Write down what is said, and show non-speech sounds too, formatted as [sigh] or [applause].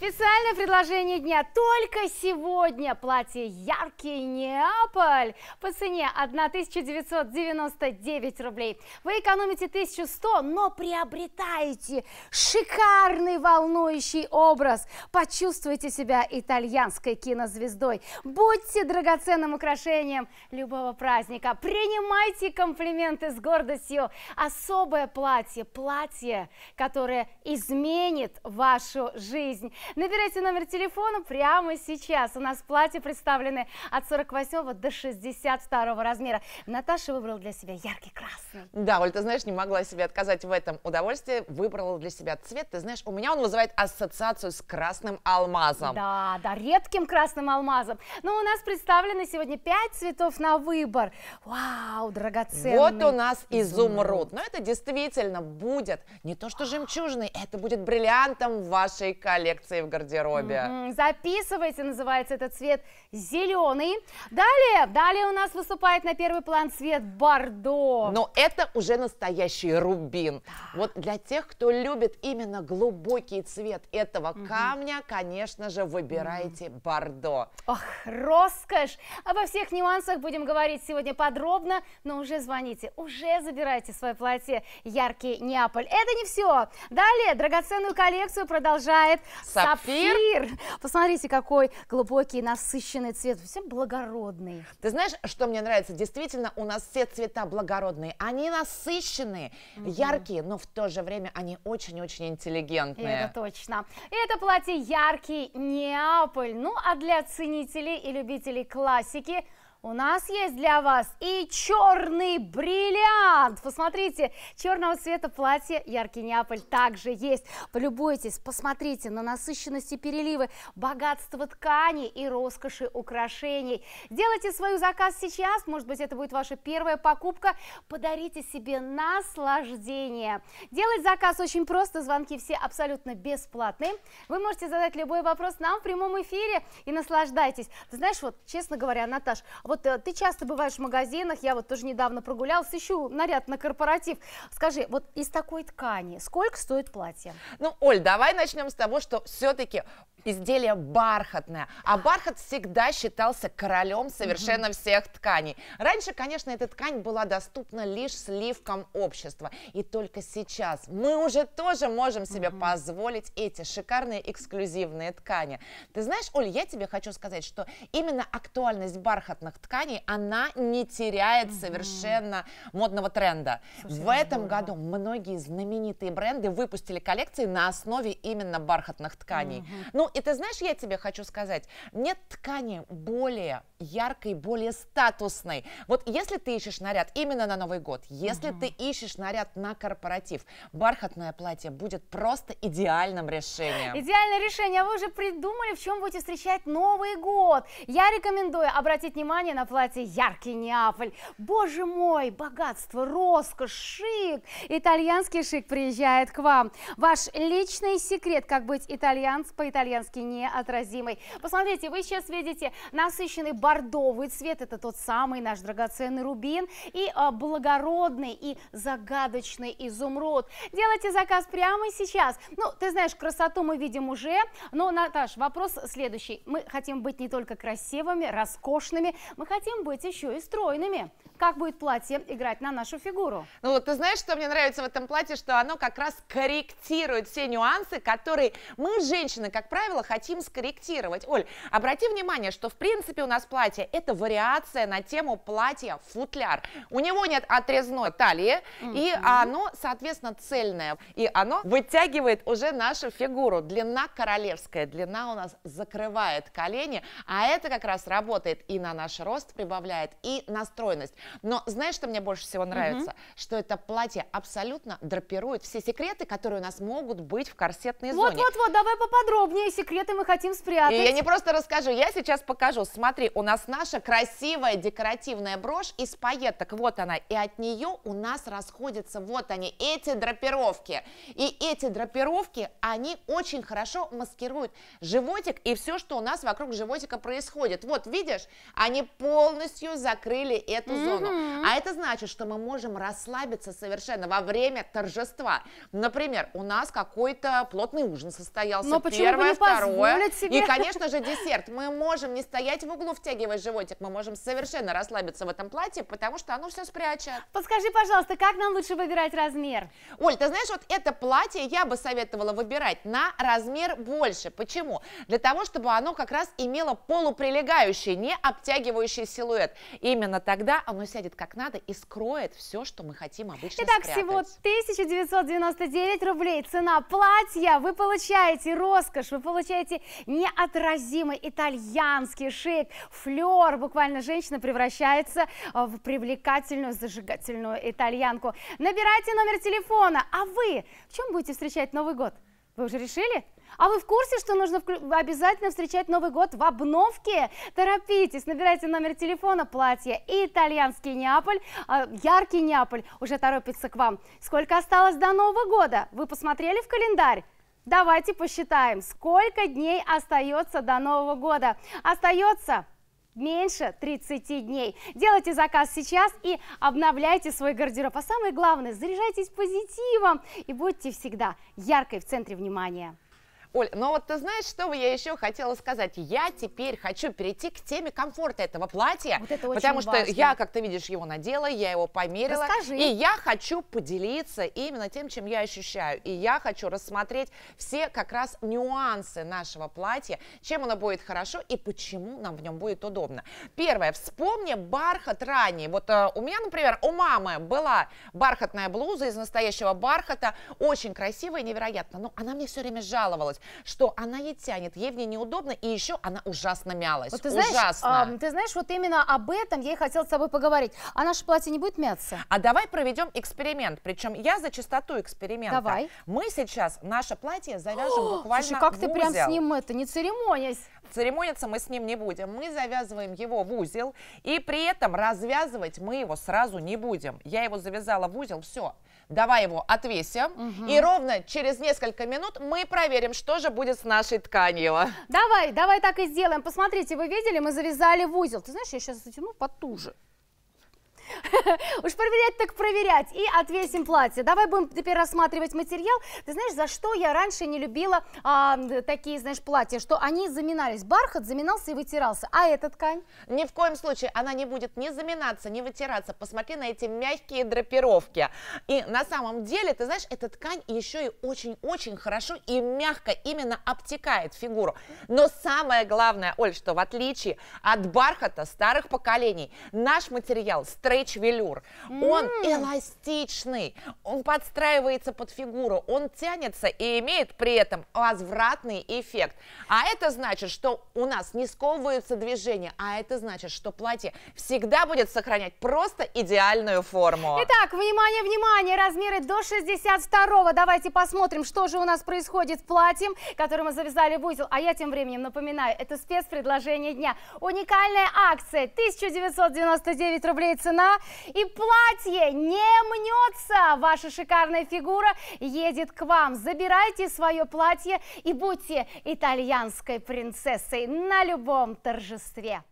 Специальное предложение дня. Только сегодня платье «Яркий Неаполь» по цене 1999 рублей. Вы экономите 1100, но приобретаете шикарный волнующий образ. Почувствуйте себя итальянской кинозвездой. Будьте драгоценным украшением любого праздника. Принимайте комплименты с гордостью. Особое платье, платье, которое изменит вашу жизнь. Набирайте номер телефона прямо сейчас. У нас платья представлены от 48 до 62 размера. Наташа выбрала для себя яркий красный. Да, Оль, ты знаешь, не могла себе отказать в этом удовольствии. Выбрала для себя цвет. Ты знаешь, у меня он вызывает ассоциацию с красным алмазом. Да, да, редким красным алмазом. Но ну, у нас представлены сегодня 5 цветов на выбор. Вау, драгоценный Вот у нас изумруд. Но это действительно будет не то что жемчужный, это будет бриллиантом в вашей коллекции в гардеробе. Mm -hmm. Записывайте, называется этот цвет зеленый. Далее, далее у нас выступает на первый план цвет бордо. Но это уже настоящий рубин. Да. Вот для тех, кто любит именно глубокий цвет этого mm -hmm. камня, конечно же, выбирайте mm -hmm. бордо. Ох, роскошь! Обо всех нюансах будем говорить сегодня подробно, но уже звоните, уже забирайте свое платье яркий Неаполь. Это не все. Далее драгоценную коллекцию продолжает Сапфир, сапфир. сапфир. Посмотрите, какой глубокий, насыщенный цвет. Все благородный. Ты знаешь, что мне нравится? Действительно, у нас все цвета благородные. Они насыщенные, угу. яркие, но в то же время они очень-очень интеллигентные. Это точно. Это платье яркий Неаполь. Ну, а для ценителей и любителей классики – у нас есть для вас и черный бриллиант. Посмотрите, черного цвета платье «Яркий Неаполь» также есть. Полюбуйтесь, посмотрите на насыщенность и переливы, богатство тканей и роскоши украшений. Делайте свой заказ сейчас, может быть, это будет ваша первая покупка. Подарите себе наслаждение. Делать заказ очень просто, звонки все абсолютно бесплатные. Вы можете задать любой вопрос нам в прямом эфире и наслаждайтесь. Ты знаешь, вот, честно говоря, Наташ, вот э, ты часто бываешь в магазинах, я вот тоже недавно прогулялась, ищу наряд на корпоратив. Скажи, вот из такой ткани сколько стоит платье? Ну, Оль, давай начнем с того, что все-таки изделие бархатное. А бархат всегда считался королем совершенно всех тканей. Раньше, конечно, эта ткань была доступна лишь сливкам общества. И только сейчас мы уже тоже можем себе mm позволить эти шикарные эксклюзивные ткани. Ты знаешь, Оль, я тебе хочу сказать, что именно актуальность бархатных тканей, она не теряет mm совершенно модного тренда. Слушай, В этом здорово. году многие знаменитые бренды выпустили коллекции на основе именно бархатных тканей. Ну, и ты знаешь, я тебе хочу сказать, нет ткани более яркой, более статусной. Вот если ты ищешь наряд именно на Новый год, если угу. ты ищешь наряд на корпоратив, бархатное платье будет просто идеальным решением. Идеальное решение. А вы уже придумали, в чем будете встречать Новый год? Я рекомендую обратить внимание на платье «Яркий Неаполь». Боже мой, богатство, роскошь, шик. Итальянский шик приезжает к вам. Ваш личный секрет, как быть итальянц по-итальянски неотразимой. Посмотрите, вы сейчас видите насыщенный бархатный бордовый цвет, это тот самый наш драгоценный рубин, и а, благородный и загадочный изумруд. Делайте заказ прямо сейчас. Ну, ты знаешь, красоту мы видим уже, но, Наташ, вопрос следующий. Мы хотим быть не только красивыми, роскошными, мы хотим быть еще и стройными. Как будет платье играть на нашу фигуру? Ну, вот ты знаешь, что мне нравится в этом платье, что оно как раз корректирует все нюансы, которые мы, женщины, как правило, хотим скорректировать. Оль, обрати внимание, что, в принципе, у нас платье платье. Это вариация на тему платья-футляр. У него нет отрезной талии, mm-hmm. и оно, соответственно, цельное. И оно вытягивает уже нашу фигуру. Длина королевская, длина у нас закрывает колени, а это как раз работает и на наш рост прибавляет, и настроенность. Но знаешь, что мне больше всего нравится? Mm-hmm. Что это платье абсолютно драпирует все секреты, которые у нас могут быть в корсетной вот, зоне. Вот-вот-вот, давай поподробнее, секреты мы хотим спрятать. И я не просто расскажу, я сейчас покажу. Смотри, у нас нас наша красивая декоративная брошь из пайеток. Вот она. И от нее у нас расходятся вот они, эти драпировки. И эти драпировки, они очень хорошо маскируют животик и все, что у нас вокруг животика происходит. Вот, видишь, они полностью закрыли эту mm-hmm. зону. А это значит, что мы можем расслабиться совершенно во время торжества. Например, у нас какой-то плотный ужин состоялся. Но Первое, второе. Себе? И, конечно же, десерт. Мы можем не стоять в углу, втягивать подпрыгивает животик, мы можем совершенно расслабиться в этом платье, потому что оно все спрячет. Подскажи, пожалуйста, как нам лучше выбирать размер? Оль, ты знаешь, вот это платье я бы советовала выбирать на размер больше. Почему? Для того, чтобы оно как раз имело полуприлегающий, не обтягивающий силуэт. Именно тогда оно сядет как надо и скроет все, что мы хотим обычно Итак, спрятать. всего 1999 рублей цена платья. Вы получаете роскошь, вы получаете неотразимый итальянский шик, флер. Буквально женщина превращается э, в привлекательную, зажигательную итальянку. Набирайте номер телефона. А вы в чем будете встречать Новый год? Вы уже решили? А вы в курсе, что нужно обязательно встречать Новый год в обновке? Торопитесь, набирайте номер телефона, платье и итальянский Неаполь, э, яркий Неаполь уже торопится к вам. Сколько осталось до Нового года? Вы посмотрели в календарь? Давайте посчитаем, сколько дней остается до Нового года. Остается меньше 30 дней. Делайте заказ сейчас и обновляйте свой гардероб. А самое главное, заряжайтесь позитивом и будьте всегда яркой в центре внимания. Оль, ну вот ты знаешь, что бы я еще хотела сказать? Я теперь хочу перейти к теме комфорта этого платья, вот это потому что важно. я, как ты видишь, его надела, я его померила, Расскажи. и я хочу поделиться именно тем, чем я ощущаю, и я хочу рассмотреть все как раз нюансы нашего платья, чем оно будет хорошо и почему нам в нем будет удобно. Первое, вспомни бархат ранее. Вот э, у меня, например, у мамы была бархатная блуза из настоящего бархата, очень красивая невероятно, но она мне все время жаловалась, что она ей тянет, ей в ней неудобно, и еще она ужасно мялась. Вот ты знаешь, ужасно. ты знаешь, вот именно об этом я и хотела с тобой поговорить. А наше платье не будет мяться? А давай проведем эксперимент. Причем я за чистоту эксперимента. Давай. Мы сейчас наше платье завяжем О, [gasps] буквально Слушай, как в ты узел. прям с ним это, не церемонясь. Церемониться мы с ним не будем. Мы завязываем его в узел, и при этом развязывать мы его сразу не будем. Я его завязала в узел, все. Давай его отвесим. Угу. И ровно через несколько минут мы проверим, что же будет с нашей тканью. Давай, давай так и сделаем. Посмотрите, вы видели, мы завязали в узел. Ты знаешь, я сейчас затяну потуже. [laughs] Уж проверять так проверять. И отвесим платье. Давай будем теперь рассматривать материал. Ты знаешь, за что я раньше не любила а, такие, знаешь, платья, что они заминались. Бархат заминался и вытирался. А эта ткань? Ни в коем случае она не будет ни заминаться, ни вытираться. Посмотри на эти мягкие драпировки. И на самом деле, ты знаешь, эта ткань еще и очень-очень хорошо и мягко именно обтекает фигуру. Но самое главное, Оль, что в отличие от бархата старых поколений, наш материал стрейт стейч велюр. Он эластичный, он подстраивается под фигуру, он тянется и имеет при этом возвратный эффект. А это значит, что у нас не сковываются движения, а это значит, что платье всегда будет сохранять просто идеальную форму. Итак, внимание, внимание, размеры до 62-го. Давайте посмотрим, что же у нас происходит с платьем, которое мы завязали в узел. А я тем временем напоминаю, это спецпредложение дня. Уникальная акция, 1999 рублей цена, и платье не мнется. Ваша шикарная фигура едет к вам. Забирайте свое платье и будьте итальянской принцессой на любом торжестве.